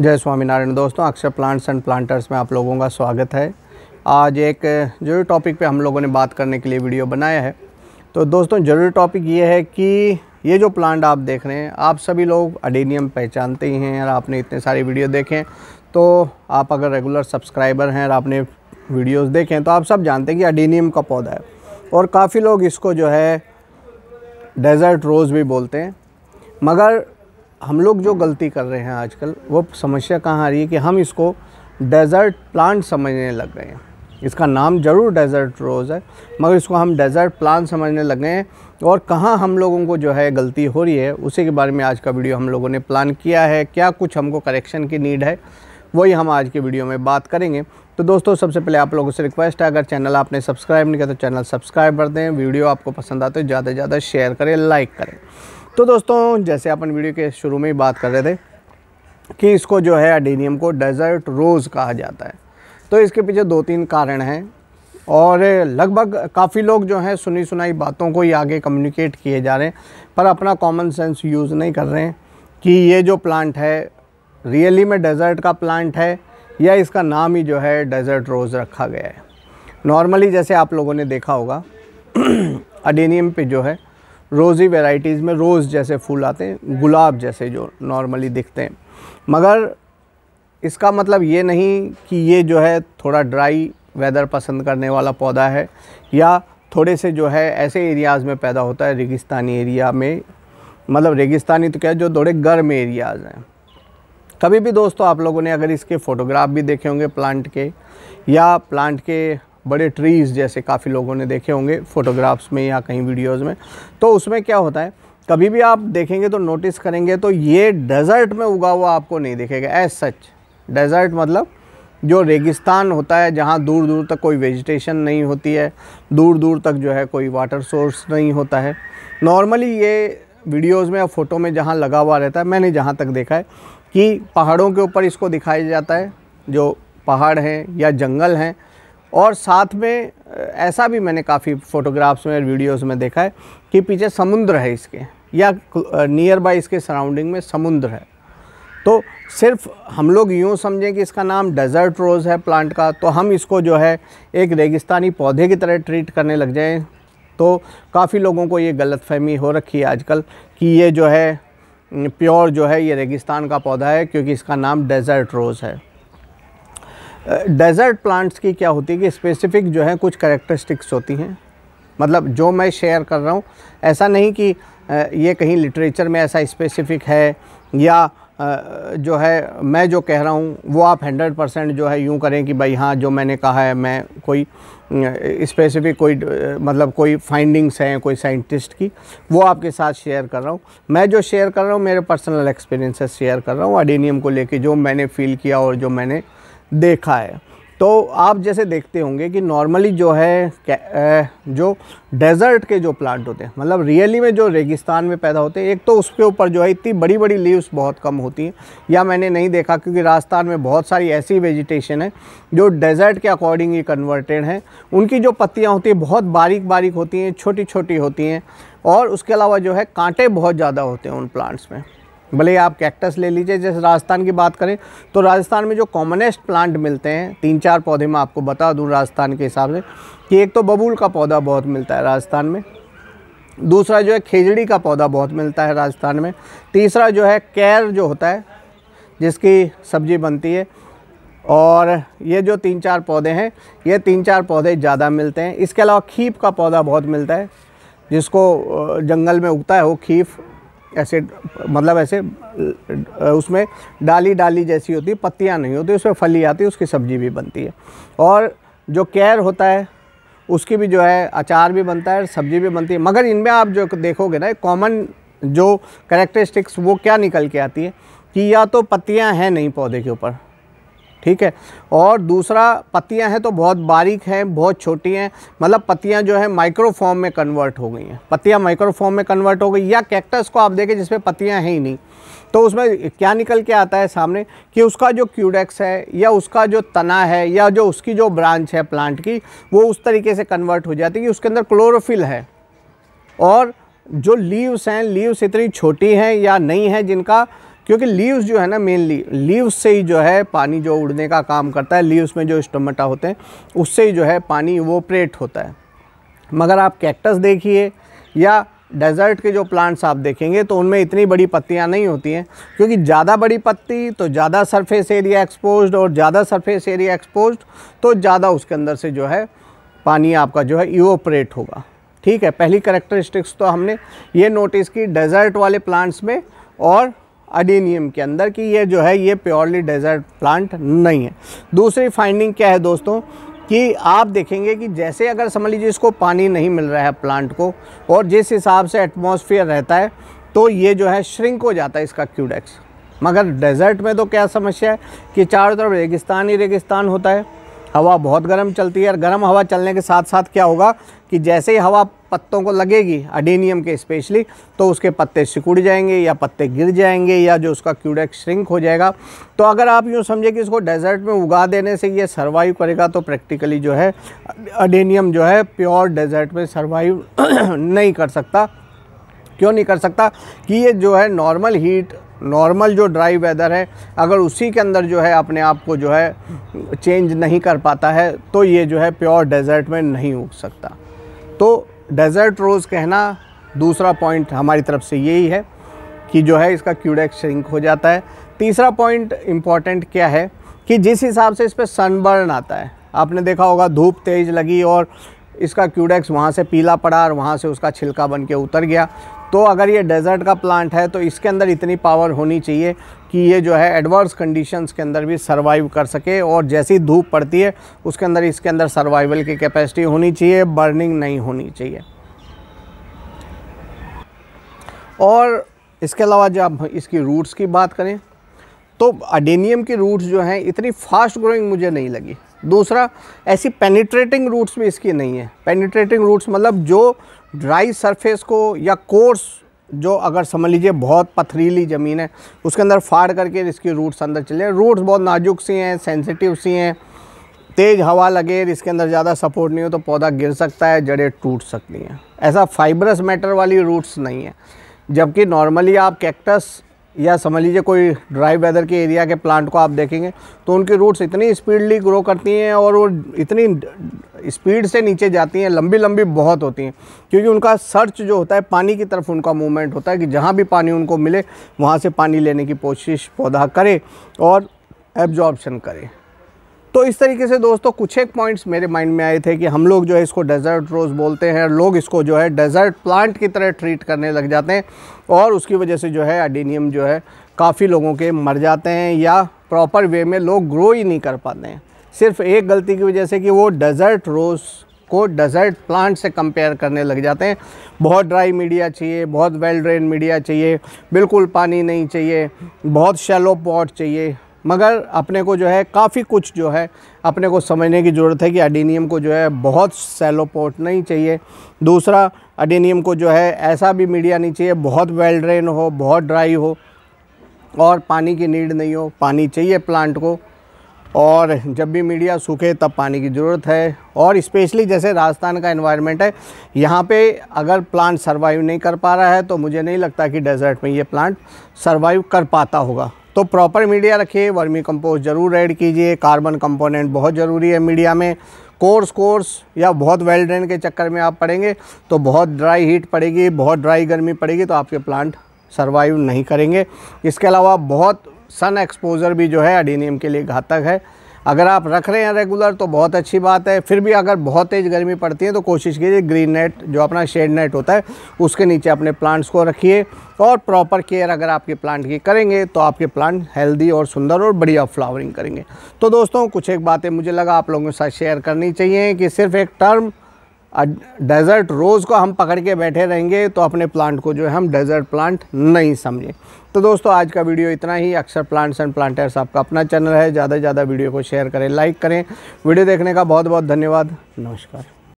जय स्वामीनारायण दोस्तों अक्षर प्लांट्स एंड प्लांटर्स में आप लोगों का स्वागत है आज एक ज़रूरी टॉपिक पे हम लोगों ने बात करने के लिए वीडियो बनाया है तो दोस्तों ज़रूरी टॉपिक ये है कि ये जो प्लांट आप देख रहे हैं आप सभी लोग अडेनियम पहचानते ही हैं और आपने इतने सारे वीडियो देखें तो आप अगर रेगुलर सब्सक्राइबर हैं और आपने वीडियोज़ देखें तो आप सब जानते हैं कि अडेनियम का पौधा है और काफ़ी लोग इसको जो है डेज़र्ट रोज़ भी बोलते हैं मगर हम लोग जो गलती कर रहे हैं आजकल वो समस्या कहाँ आ रही है कि हम इसको डेजर्ट प्लांट समझने लग गए हैं इसका नाम ज़रूर डेजर्ट रोज़ है मगर इसको हम डेजर्ट प्लांट समझने लग गए हैं और कहाँ हम लोगों को जो है गलती हो रही है उसी के बारे में आज का वीडियो हम लोगों ने प्लान किया है क्या कुछ हमको करेक्शन की नीड है वही हम आज के वीडियो में बात करेंगे तो दोस्तों सबसे पहले आप लोगों से रिक्वेस्ट है अगर चैनल आपने सब्सक्राइब नहीं किया तो चैनल सब्सक्राइब कर दें वीडियो आपको पसंद आते तो ज़्यादा से ज़्यादा शेयर करें लाइक करें तो दोस्तों जैसे अपन वीडियो के शुरू में ही बात कर रहे थे कि इसको जो है अडेनियम को डेजर्ट रोज़ कहा जाता है तो इसके पीछे दो तीन कारण हैं और लगभग काफ़ी लोग जो हैं सुनी सुनाई बातों को ही आगे कम्युनिकेट किए जा रहे हैं पर अपना कॉमन सेंस यूज़ नहीं कर रहे हैं कि ये जो प्लांट है रियली में डेजर्ट का प्लांट है या इसका नाम ही जो है डेजर्ट रोज़ रखा गया है नॉर्मली जैसे आप लोगों ने देखा होगा अडेनियम पे जो है रोज़ी वेराइटीज़ में रोज़ जैसे फूल आते हैं गुलाब जैसे जो नॉर्मली दिखते हैं मगर इसका मतलब ये नहीं कि ये जो है थोड़ा ड्राई वेदर पसंद करने वाला पौधा है या थोड़े से जो है ऐसे एरियाज़ में पैदा होता है रेगिस्तानी एरिया में मतलब रेगिस्तानी तो क्या है जो थोड़े गर्म एरियाज़ हैं कभी भी दोस्तों आप लोगों ने अगर इसके फ़ोटोग्राफ भी देखे होंगे प्लांट के या प्लांट के बड़े ट्रीज़ जैसे काफ़ी लोगों ने देखे होंगे फ़ोटोग्राफ्स में या कहीं वीडियोज़ में तो उसमें क्या होता है कभी भी आप देखेंगे तो नोटिस करेंगे तो ये डेजर्ट में उगा हुआ आपको नहीं दिखेगा एज सच डेजर्ट मतलब जो रेगिस्तान होता है जहाँ दूर दूर तक कोई वेजिटेशन नहीं होती है दूर दूर तक जो है कोई वाटर सोर्स नहीं होता है नॉर्मली ये वीडियोज़ में या फ़ोटो में जहाँ लगा हुआ रहता है मैंने जहाँ तक देखा है कि पहाड़ों के ऊपर इसको दिखाया जाता है जो पहाड़ हैं या जंगल हैं और साथ में ऐसा भी मैंने काफ़ी फ़ोटोग्राफ्स में वीडियोस वीडियोज़ में देखा है कि पीछे समुद्र है इसके या नियर बाई इसके सराउंडिंग में समुद्र है तो सिर्फ हम लोग यूँ समझें कि इसका नाम डेजर्ट रोज़ है प्लांट का तो हम इसको जो है एक रेगिस्तानी पौधे की तरह ट्रीट करने लग जाएँ तो काफ़ी लोगों को ये गलत फहमी हो रखी है आजकल कि ये जो है प्योर जो है ये रेगिस्तान का पौधा है क्योंकि इसका नाम डेजर्ट रोज़ है डेजर्ट प्लांट्स की क्या होती है कि स्पेसिफिक जो है कुछ करेक्टरिस्टिक्स होती हैं मतलब जो मैं शेयर कर रहा हूँ ऐसा नहीं कि ये कहीं लिटरेचर में ऐसा स्पेसिफिक है या जो है मैं जो कह रहा हूँ वो आप हंड्रेड परसेंट जो है यूँ करें कि भाई हाँ जो मैंने कहा है मैं कोई स्पेसिफिक कोई मतलब कोई फाइंडिंग्स हैं कोई साइंटिस्ट की वो आपके साथ शेयर कर रहा हूँ मैं जो शेयर कर रहा हूँ मेरे पर्सनल एक्सपीरियंसेस शेयर कर रहा हूँ अडेनियम को लेके जो मैंने फील किया और जो मैंने देखा है तो आप जैसे देखते होंगे कि नॉर्मली जो है जो डेजर्ट के जो प्लांट होते हैं मतलब रियली में जो रेगिस्तान में पैदा होते हैं एक तो उसके ऊपर जो है इतनी बड़ी बड़ी लीव्स बहुत कम होती हैं या मैंने नहीं देखा क्योंकि राजस्थान में बहुत सारी ऐसी वेजिटेशन है जो डेजर्ट के अकॉर्डिंग ही कन्वर्टेड हैं उनकी जो पत्तियाँ होती हैं बहुत बारीक बारीक होती हैं छोटी छोटी होती हैं और उसके अलावा जो है कांटे बहुत ज़्यादा होते हैं उन प्लांट्स में भले आप कैक्टस ले लीजिए जैसे राजस्थान की बात करें तो राजस्थान में जो कॉमनेस्ट प्लांट मिलते हैं तीन चार पौधे मैं आपको बता दूं राजस्थान के हिसाब से कि एक तो बबूल का पौधा बहुत मिलता है राजस्थान में दूसरा जो है खेजड़ी का पौधा बहुत मिलता है राजस्थान में तीसरा जो है कैर जो होता है जिसकी सब्ज़ी बनती है और ये जो तीन चार पौधे हैं ये तीन चार पौधे ज़्यादा मिलते हैं इसके अलावा खीप का पौधा बहुत मिलता है जिसको जंगल में उगता है वो खीफ ऐसे मतलब ऐसे उसमें डाली डाली जैसी होती है पत्तियाँ नहीं होती उसमें फली आती है उसकी सब्जी भी बनती है और जो कैर होता है उसकी भी जो है अचार भी बनता है सब्जी भी बनती है मगर इनमें आप जो देखोगे ना कॉमन जो करेक्टरिस्टिक्स वो क्या निकल के आती है कि या तो पत्तियाँ हैं नहीं पौधे के ऊपर ठीक है और दूसरा पत्तियां हैं तो बहुत बारीक हैं बहुत छोटी हैं मतलब पत्तियां जो है माइक्रो फॉर्म में कन्वर्ट हो गई हैं पत्तियां माइक्रो फॉर्म में कन्वर्ट हो गई या कैक्टस को आप देखें जिसमें पत्तियां हैं ही नहीं तो उसमें क्या निकल के आता है सामने कि उसका जो क्यूडेक्स है या उसका जो तना है या जो उसकी जो ब्रांच है प्लांट की वो उस तरीके से कन्वर्ट हो जाती है कि उसके अंदर क्लोरोफिल है और जो लीव्स हैं लीव्स इतनी छोटी हैं या नहीं है जिनका क्योंकि लीव्स जो है ना मेनली लीव्स से ही जो है पानी जो उड़ने का काम करता है लीव्स में जो स्टोमेटा होते हैं उससे ही जो है पानी वो प्रेट होता है मगर आप कैक्टस देखिए या डेजर्ट के जो प्लांट्स आप देखेंगे तो उनमें इतनी बड़ी पत्तियां नहीं होती हैं क्योंकि ज़्यादा बड़ी पत्ती तो ज़्यादा सरफेस एरिया एक्सपोज्ड और ज़्यादा सरफेस एरिया एक्सपोज्ड तो ज़्यादा उसके अंदर से जो है पानी आपका जो है इवोपरेट होगा ठीक है पहली करेक्टरिस्टिक्स तो हमने ये नोटिस की डेजर्ट वाले प्लांट्स में और अडेनियम के अंदर कि ये जो है ये प्योरली डेजर्ट प्लांट नहीं है दूसरी फाइंडिंग क्या है दोस्तों कि आप देखेंगे कि जैसे अगर समझ लीजिए इसको पानी नहीं मिल रहा है प्लांट को और जिस हिसाब से एटमोसफियर रहता है तो ये जो है श्रिंक हो जाता है इसका क्यूडेक्स मगर डेजर्ट में तो क्या समस्या है कि चारों तरफ रेगिस्तान ही रेगिस्तान होता है हवा बहुत गर्म चलती है और गर्म हवा चलने के साथ साथ क्या होगा कि जैसे ही हवा पत्तों को लगेगी अडेनियम के स्पेशली तो उसके पत्ते सिकुड़ जाएंगे या पत्ते गिर जाएंगे या जो उसका क्यूडेक्स श्रिंक हो जाएगा तो अगर आप यूँ समझे कि इसको डेजर्ट में उगा देने से ये सर्वाइव करेगा तो प्रैक्टिकली जो है अडेनियम जो है प्योर डेजर्ट में सर्वाइव नहीं कर सकता क्यों नहीं कर सकता कि ये जो है नॉर्मल हीट नॉर्मल जो ड्राई वेदर है अगर उसी के अंदर जो है अपने आप को जो है चेंज नहीं कर पाता है तो ये जो है प्योर डेजर्ट में नहीं उग सकता तो डेजर्ट रोज़ कहना दूसरा पॉइंट हमारी तरफ से यही है कि जो है इसका क्यूडेक्स श्रिंक हो जाता है तीसरा पॉइंट इम्पॉर्टेंट क्या है कि जिस हिसाब से इस पर सनबर्न आता है आपने देखा होगा धूप तेज़ लगी और इसका क्यूडेक्स वहाँ से पीला पड़ा और वहाँ से उसका छिलका बन के उतर गया तो अगर ये डेजर्ट का प्लांट है तो इसके अंदर इतनी पावर होनी चाहिए कि ये जो है एडवर्स कंडीशंस के अंदर भी सरवाइव कर सके और जैसी धूप पड़ती है उसके अंदर इसके अंदर सर्वाइवल की कैपेसिटी होनी चाहिए बर्निंग नहीं होनी चाहिए और इसके अलावा जब इसकी रूट्स की बात करें तो अडेनियम की रूट्स जो हैं इतनी फास्ट ग्रोइंग मुझे नहीं लगी दूसरा ऐसी पेनिट्रेटिंग रूट्स भी इसकी नहीं है पेनिट्रेटिंग रूट्स मतलब जो ड्राई सरफेस को या कोर्स जो अगर समझ लीजिए बहुत पथरीली ज़मीन है उसके अंदर फाड़ करके इसकी रूट्स अंदर चले रूट्स बहुत नाजुक सी हैं सेंसिटिव सी हैं तेज़ हवा लगे इसके अंदर ज़्यादा सपोर्ट नहीं हो तो पौधा गिर सकता है जड़ें टूट सकती हैं ऐसा फाइबरस मैटर वाली रूट्स नहीं है जबकि नॉर्मली आप कैक्टस या समझ लीजिए कोई ड्राई वेदर के एरिया के प्लांट को आप देखेंगे तो उनकी रूट्स इतनी स्पीडली ग्रो करती हैं और वो इतनी स्पीड से नीचे जाती हैं लंबी लंबी बहुत होती हैं क्योंकि उनका सर्च जो होता है पानी की तरफ उनका मूवमेंट होता है कि जहाँ भी पानी उनको मिले वहाँ से पानी लेने की कोशिश पौधा करे और एब्जॉर्बशन करे तो इस तरीके से दोस्तों कुछ एक पॉइंट्स मेरे माइंड में आए थे कि हम लोग जो है इसको डेजर्ट रोज़ बोलते हैं लोग इसको जो है डेजर्ट प्लांट की तरह ट्रीट करने लग जाते हैं और उसकी वजह से जो है एडीनियम जो है काफ़ी लोगों के मर जाते हैं या प्रॉपर वे में लोग ग्रो ही नहीं कर पाते हैं सिर्फ एक गलती की वजह से कि वो डेजर्ट रोज़ को डेजर्ट प्लांट से कंपेयर करने लग जाते हैं बहुत ड्राई मीडिया चाहिए बहुत वेल ड्रेन मीडिया चाहिए बिल्कुल पानी नहीं चाहिए बहुत शैलो पॉट चाहिए मगर अपने को जो है काफ़ी कुछ जो है अपने को समझने की ज़रूरत है कि अडीनियम को जो है बहुत सैलो पोर्ट नहीं चाहिए दूसरा अडीनियम को जो है ऐसा भी मीडिया नहीं चाहिए बहुत वेल ड्रेन हो बहुत ड्राई हो और पानी की नीड नहीं हो पानी चाहिए प्लांट को और जब भी मीडिया सूखे तब पानी की ज़रूरत है और स्पेशली जैसे राजस्थान का इन्वायरमेंट है यहाँ पे अगर प्लांट सरवाइव नहीं कर पा रहा है तो मुझे नहीं लगता कि डेजर्ट में ये प्लांट सरवाइव कर पाता होगा तो प्रॉपर मीडिया रखिए वर्मी कंपोस्ट ज़रूर ऐड कीजिए कार्बन कंपोनेंट बहुत ज़रूरी है मीडिया में कोर्स कोर्स या बहुत वेल ड्रेन के चक्कर में आप पड़ेंगे तो बहुत ड्राई हीट पड़ेगी बहुत ड्राई गर्मी पड़ेगी तो आपके प्लांट सर्वाइव नहीं करेंगे इसके अलावा बहुत सन एक्सपोज़र भी जो है अडीनियम के लिए घातक है अगर आप रख रहे हैं रेगुलर तो बहुत अच्छी बात है फिर भी अगर बहुत तेज़ गर्मी पड़ती है तो कोशिश कीजिए ग्रीन नेट जो अपना शेड नेट होता है उसके नीचे अपने प्लांट्स को रखिए और प्रॉपर केयर अगर आपके प्लांट की करेंगे तो आपके प्लांट हेल्दी और सुंदर और बढ़िया फ्लावरिंग करेंगे तो दोस्तों कुछ एक बातें मुझे लगा आप लोगों के साथ शेयर करनी चाहिए कि सिर्फ एक टर्म डेजर्ट रोज़ को हम पकड़ के बैठे रहेंगे तो अपने प्लांट को जो है हम डेजर्ट प्लांट नहीं समझें तो दोस्तों आज का वीडियो इतना ही अक्सर प्लांट्स एंड प्लांटर्स आपका अपना चैनल है ज़्यादा से ज़्यादा वीडियो को शेयर करें लाइक करें वीडियो देखने का बहुत बहुत धन्यवाद नमस्कार